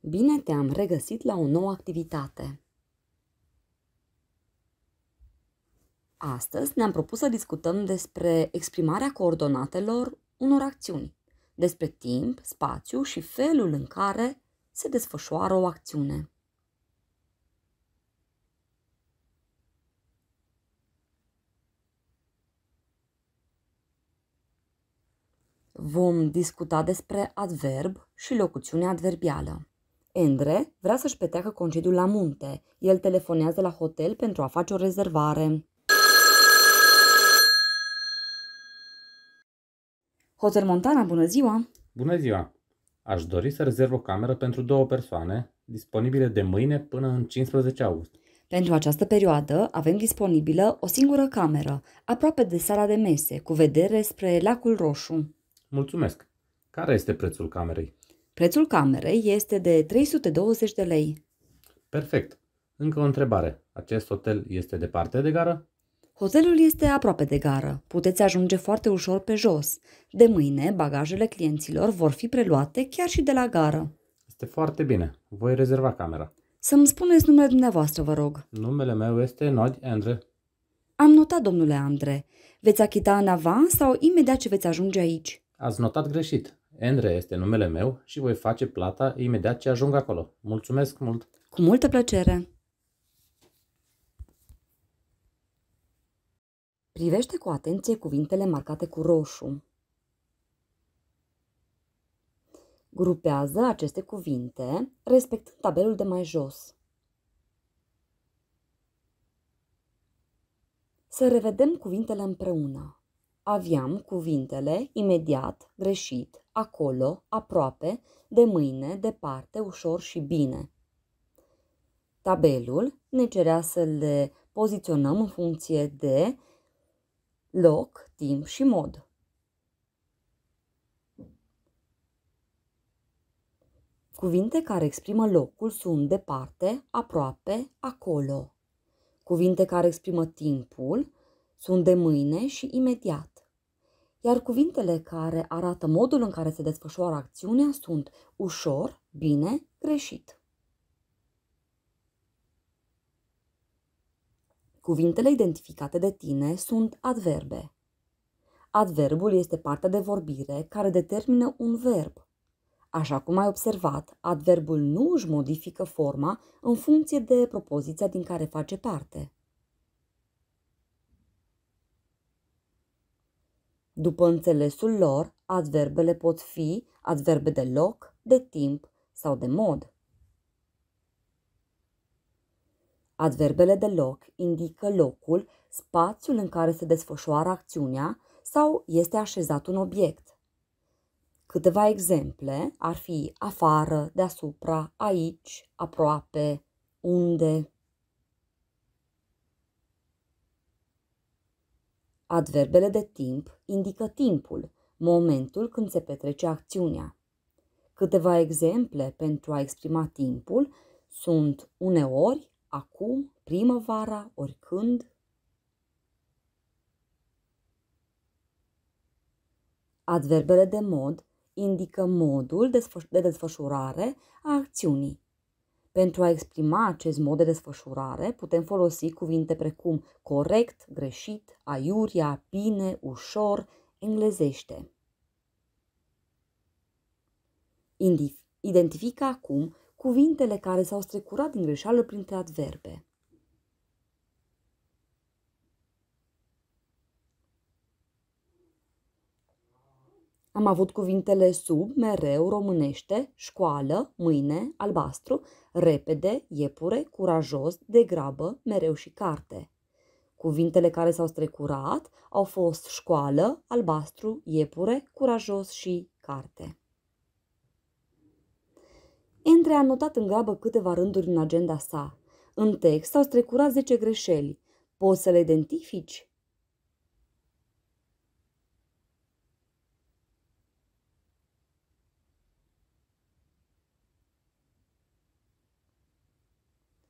Bine te-am regăsit la o nouă activitate! Astăzi ne-am propus să discutăm despre exprimarea coordonatelor unor acțiuni, despre timp, spațiu și felul în care se desfășoară o acțiune. Vom discuta despre adverb și locuțiune adverbială. Endre vrea să-și petreacă concediul la munte. El telefonează la hotel pentru a face o rezervare. Hotel Montana, bună ziua! Bună ziua! Aș dori să rezerv o cameră pentru două persoane, disponibile de mâine până în 15 august. Pentru această perioadă avem disponibilă o singură cameră, aproape de sala de mese, cu vedere spre Lacul Roșu. Mulțumesc! Care este prețul camerei? Prețul camerei este de 320 de lei. Perfect. Încă o întrebare. Acest hotel este departe de gară? Hotelul este aproape de gară. Puteți ajunge foarte ușor pe jos. De mâine, bagajele clienților vor fi preluate chiar și de la gară. Este foarte bine. Voi rezerva camera. Să-mi spuneți numele dumneavoastră, vă rog. Numele meu este Nod Andre. Am notat, domnule Andre. Veți achita în avans sau imediat ce veți ajunge aici? Ați notat greșit. Andre este numele meu și voi face plata imediat ce ajung acolo. Mulțumesc mult! Cu multă plăcere! Privește cu atenție cuvintele marcate cu roșu. Grupează aceste cuvinte respectând tabelul de mai jos. Să revedem cuvintele împreună aviam cuvintele imediat, greșit, acolo, aproape, de mâine, departe, ușor și bine. Tabelul ne cerea să le poziționăm în funcție de loc, timp și mod. Cuvinte care exprimă locul sunt departe, aproape, acolo. Cuvinte care exprimă timpul sunt de mâine și imediat iar cuvintele care arată modul în care se desfășoară acțiunea sunt ușor, bine, greșit. Cuvintele identificate de tine sunt adverbe. Adverbul este partea de vorbire care determină un verb. Așa cum ai observat, adverbul nu își modifică forma în funcție de propoziția din care face parte. După înțelesul lor, adverbele pot fi adverbe de loc, de timp sau de mod. Adverbele de loc indică locul, spațiul în care se desfășoară acțiunea sau este așezat un obiect. Câteva exemple ar fi afară, deasupra, aici, aproape, unde. Adverbele de timp indică timpul, momentul când se petrece acțiunea. Câteva exemple pentru a exprima timpul sunt uneori, acum, primăvara, oricând. Adverbele de mod indică modul de desfășurare a acțiunii. Pentru a exprima acest mod de desfășurare, putem folosi cuvinte precum corect, greșit, aiuria, bine, ușor, englezește. Identifică acum cuvintele care s-au strecurat din greșeală printre adverbe. Am avut cuvintele sub, mereu, românește, școală, mâine, albastru, repede, iepure, curajos, degrabă, mereu și carte. Cuvintele care s-au strecurat au fost școală, albastru, iepure, curajos și carte. Între a notat în grabă câteva rânduri în agenda sa. În text s-au strecurat 10 greșeli. Poți să le identifici?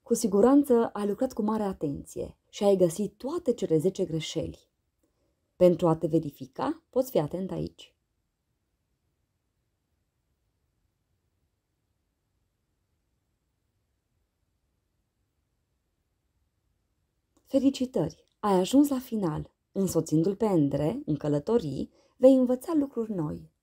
Cu siguranță ai lucrat cu mare atenție și ai găsit toate cele 10 greșeli. Pentru a te verifica, poți fi atent aici. Felicitări! Ai ajuns la final! Însoțindu-l pe Andre, în călătorii, vei învăța lucruri noi.